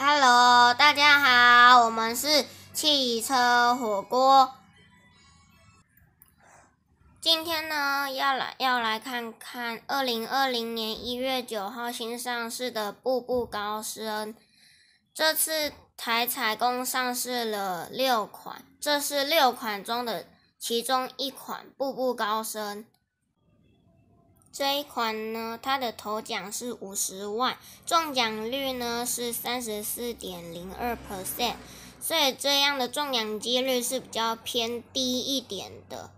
Hello，大家好，我们是汽车火锅。今天呢，要来要来看看二零二零年一月九号新上市的步步高升。这次台彩工上市了六款，这是六款中的其中一款，步步高升。这一款呢，它的头奖是五十万，中奖率呢是三十四点零二 percent，所以这样的中奖几率是比较偏低一点的。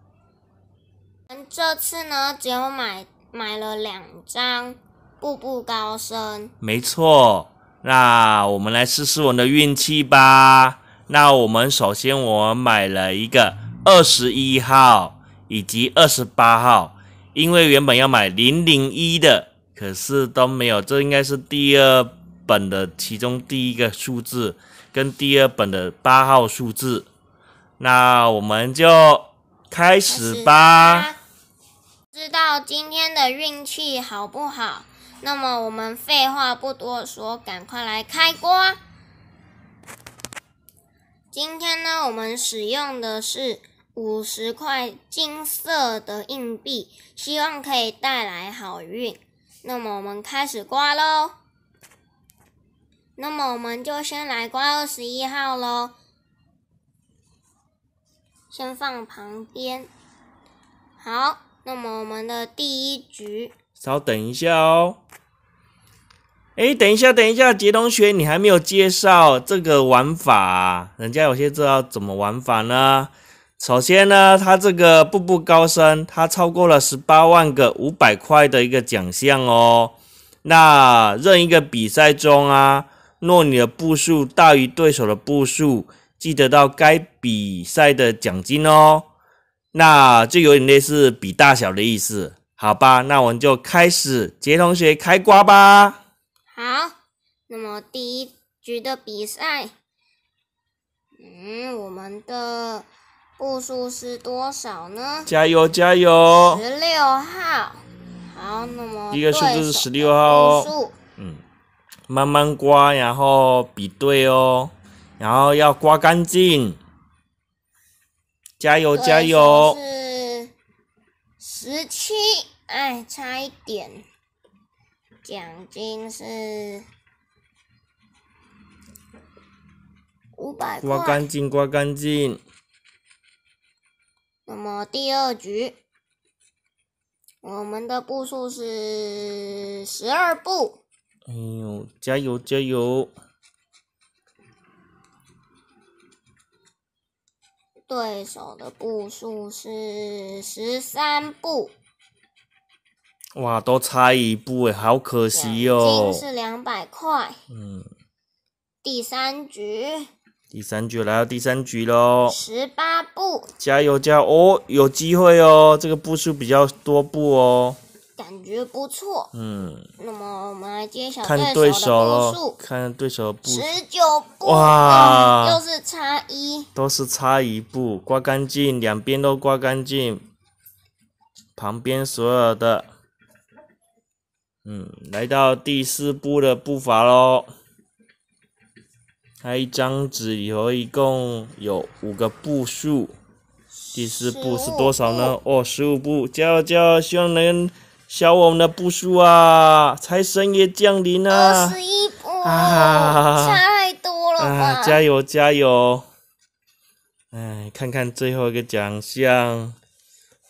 这次呢，只有买买了两张步步高升，没错。那我们来试试我们的运气吧。那我们首先我买了一个二十一号以及二十八号。因为原本要买零零一的，可是都没有，这应该是第二本的其中第一个数字，跟第二本的八号数字。那我们就开始吧。知道今天的运气好不好？那么我们废话不多说，赶快来开锅。今天呢，我们使用的是。五十块金色的硬币，希望可以带来好运。那么我们开始刮喽。那么我们就先来刮二十一号喽，先放旁边。好，那么我们的第一局。稍等一下哦。哎，等一下，等一下，杰同学，你还没有介绍这个玩法，人家有些知道怎么玩法呢。首先呢，他这个步步高升，他超过了十八万个五百块的一个奖项哦。那任一个比赛中啊，若你的步数大于对手的步数，即得到该比赛的奖金哦。那就有点类似比大小的意思，好吧？那我们就开始杰同学开瓜吧。好，那么第一局的比赛，嗯，我们的。步数是多少呢？加油，加油！十六号，好，那么第一个数字是十六号。哦。数，嗯，慢慢刮，然后比对哦，然后要刮干净。加油，加油！是十七，哎，差一点。奖金是五百。刮干净，刮干净。那么第二局，我们的步数是十二步。哎呦，加油加油！对手的步数是十三步。哇，都差一步，哎，好可惜哦。金是两百块。嗯。第三局。第三局来到第三局喽，十八步，加油加哦，有机会哦，这个步数比较多步哦，感觉不错，嗯，那么我们来揭晓看对手的步数，看对手十九步，哇，又是差一，都是差一步，刮干净，两边都刮干净，旁边所有的，嗯，来到第四步的步伐喽。猜一张纸以后一共有五个步数，第四步是多少呢？哦，十五步！加油加油！希望能消我们的步数啊！财神也降临啊！十一步啊！太多了啊，加油加油！哎，看看最后一个奖项，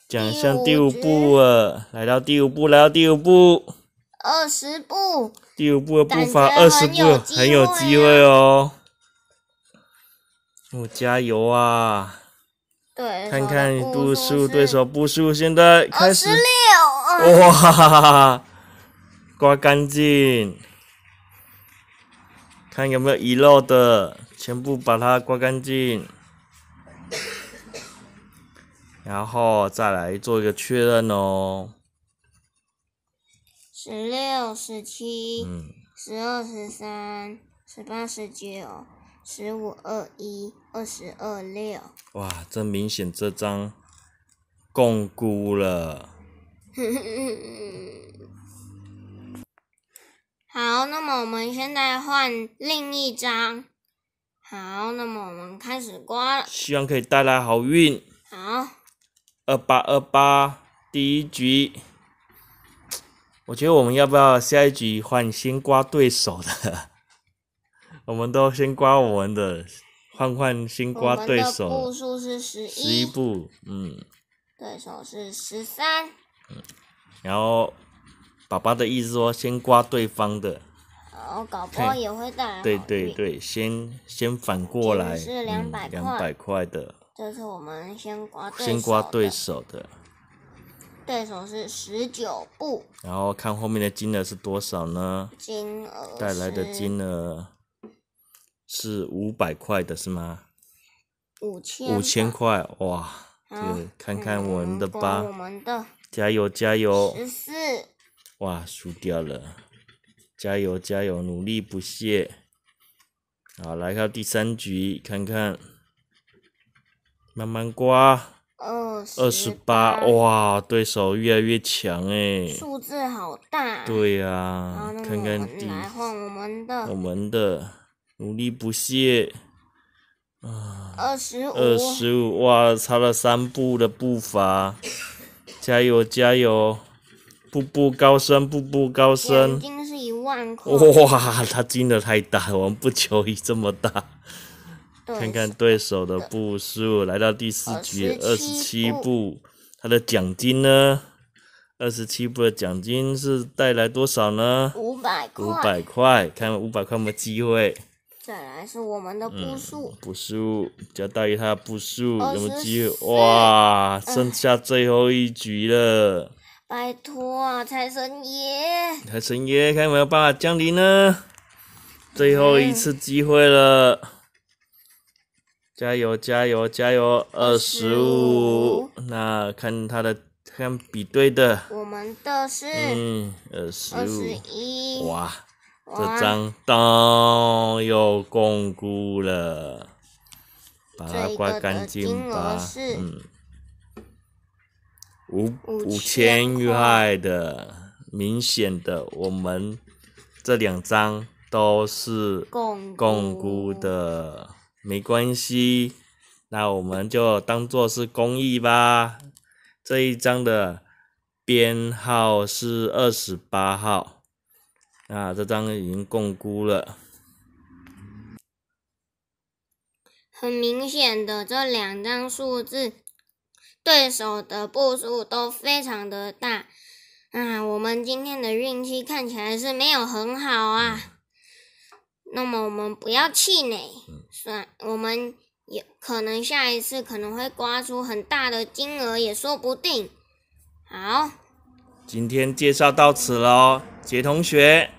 奖项第五步了，来到第五步到第五步。二十步。第五步的步伐，二十步，很有机会哦。我加油啊！对，看看步数，对手步数，现在开始。哇哈哈哈哈！刮干净，看有没有遗漏的，全部把它刮干净，然后再来做一个确认哦。十六、十七、十二、十三、十八、十九。十五二一，二十二六。哇，这明显这张共估了。好，那么我们现在换另一张。好，那么我们开始刮了。希望可以带来好运。好。二八二八，第一局。我觉得我们要不要下一局换先刮对手的？我们都先刮我们的，换换新刮对手。步数是十一。十一步，嗯。对手是十三。嗯。然后，爸爸的意思说先刮对方的。哦，宝宝也会带来对对对，先先反过来。是两百块。两百块的。这次我们先刮对手。先刮对手的。对手是十九步。然后看后面的金额是多少呢？金额。带来的金额。是五百块的是吗？五千块，哇！对，看看我们的吧，加油加油！十四，哇，输掉了，加油加油，努力不懈。好，来到第三局，看看，慢慢刮，二十八，哇，对手越来越强哎，数字好大。对呀，看看底，来换我们的，我们的。努力不懈，啊，二十五，二十五，哇，差了三步的步伐，加油加油，步步高升，步步高升，已经是一万块，哇，他进的太大，我们不求于这么大，看看对手的步数，来到第四局，二十七步，他的奖金呢？二十七步的奖金是带来多少呢？五百块，五百块，看五百块有没有机会。再来是我们的步数，步数加大于他的步数，有没有机会？哇，剩下最后一局了！拜托，财神爷！财神爷，看有没有办法降临呢？最后一次机会了，加油，加油，加油！二十五，那看他的看比对的，我们的是嗯，二十五，一，哇！这张刀又共估了，把它刮干净吧。嗯，五五千块的，明显的，我们这两张都是共共估的，没关系，那我们就当做是公益吧。这一张的编号是二十八号。啊，这张已经共估了，很明显的这两张数字对手的步数都非常的大，啊，我们今天的运气看起来是没有很好啊，那么我们不要气馁，算我们也可能下一次可能会刮出很大的金额也说不定，好，今天介绍到此喽，杰同学。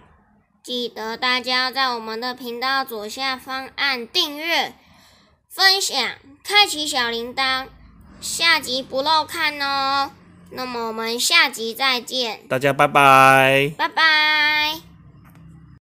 记得大家在我们的频道左下方按订阅、分享、开启小铃铛，下集不漏看哦。那么我们下集再见，大家拜拜，拜拜。